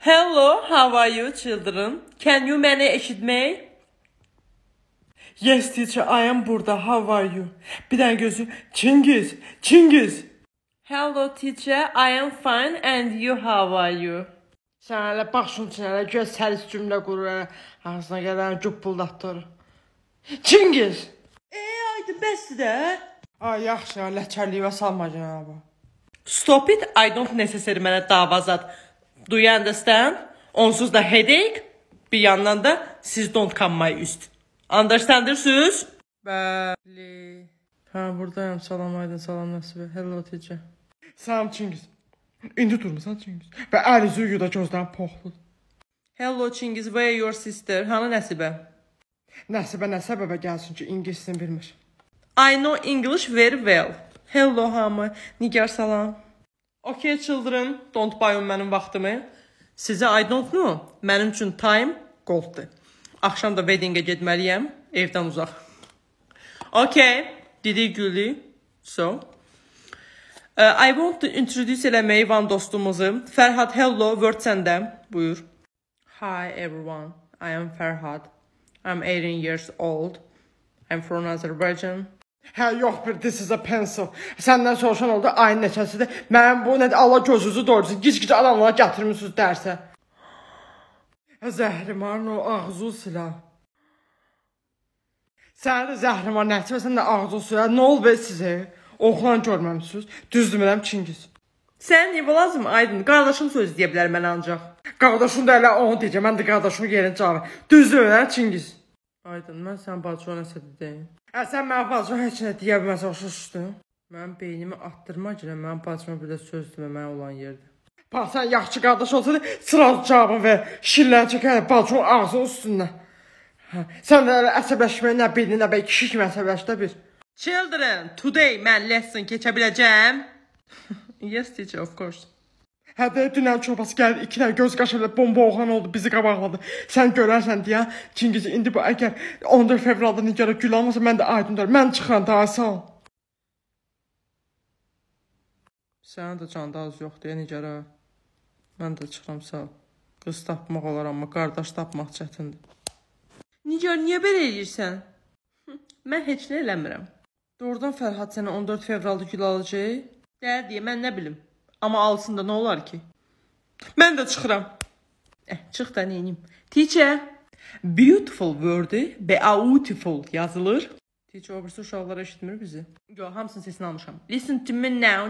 Hello, how are you children? Can you məni eşitmək? Yes teacher, I am burada. How are you? Bir dənə gözü Çingiz, Çingiz. Hello teacher, I am fine and you how are you? Sən hələ bax şunun üçün hələ göz səlis cümlə qurur hələ. Ağzına qədər cüppuldatdır. Çingiz! E, aydı bəsdir də. Ay, yaxşı, ləkərliyivə salma cənabı. Stop it, I don't necessary mənə davazat. Do you understand? Onsuz da headache, bir yandan da siz don't come my üst. Understandırsınız? Bəli. Hə, buradayam. Salam Aydın, salam Nəsibə. Hello Ticə. Salam Çingiz. İndi durmusan Çingiz. Və əlizi uyuda gözdən poxludur. Hello Çingiz, where your sister? Hanı Nəsibə? Nəsibə nə səbəbə gəlsin ki, ingilisini bilmir. I know English very well. Hello hamı. Nigar salam. Okay children, don't buy on mənim vaxtımı. Sizə I don't know. Mənim üçün time golddur. Axşam da weddingə getməliyəm, evdən uzaq. Okay, dedi Gülü. So, Uh, I want to introduce eləməyi van dostumuzu. Fərhad, hello, word səndə. Buyur. Hi everyone, I am Fərhad. I'm 18 years old. I'm from Azerbaijan. Hə, yox bir, this is a pencil. Səndən soruşan oldu, ayın neçəsidir. Mənim bu nədir, Allah gözünüzü doğrusu, gic-gic adamlara gətirmişsiniz dərsə. Hə, zəhrimar, o ağzı silah. Sənin də zəhrimar, nəticə sən də ağzı silah. Nə ol be sizə? Oxlan görməmişsiniz. Düz demirəm, Çingiz. Sən niyə lazım Aydın? Qardaşım söz deyə bilər mənə ancaq. Qardaşın da elə onu deyəcək. Mən də qardaşımın yerini çağırıram. Düz demirəm, hə, Çingiz. Aydın, mən sənin balçona sədə deyim. Ə, sən mənim balçona heç nə deyə bilməsən, başa düşdün? Mənim beynimi atdırma görə mənim balçona bir də söz demə mənə olan yerdir. Bax, sən yaxşı qardaş olsaydın, sıralı cavabı ver. Şirlər çəkər balçon ağzının üstündən. Hə, sən də əsəbləşməyə nə bildin, nə bəy kişi kimi əsəbləşdə bir. Children, today mən lesson keçə biləcəm. yes, teacher, of course. Hə də dünən çobası gəldi, iki dənə göz qaşarlı bomba oğlan oldu, bizi qabaqladı. Sən görərsən deyə Çingiz indi bu əgər 14 fevralda Nigara gül almasa mən də aydındır. Mən çıxan da sağ ol. Sənin də canda az yoxdur, Nigara. Mən də çıxıram sağ ol. Qız tapmaq olar, amma qardaş tapmaq çətindir. Nigar, niyə belə eləyirsən? Mən heç nə eləmirəm. Doğrudan Fərhad sənə 14 fevralda gül alacaq? Dəlidir, mən nə bilim. Amma alsın da nə olar ki? Mən də çıxıram. Eh, çıx da neyinim? Teacher. Beautiful word-ü beautiful yazılır. Teacher o birisi uşaqlar eşitmir bizi. Yox, hamısının səsini almışam. Listen to me now.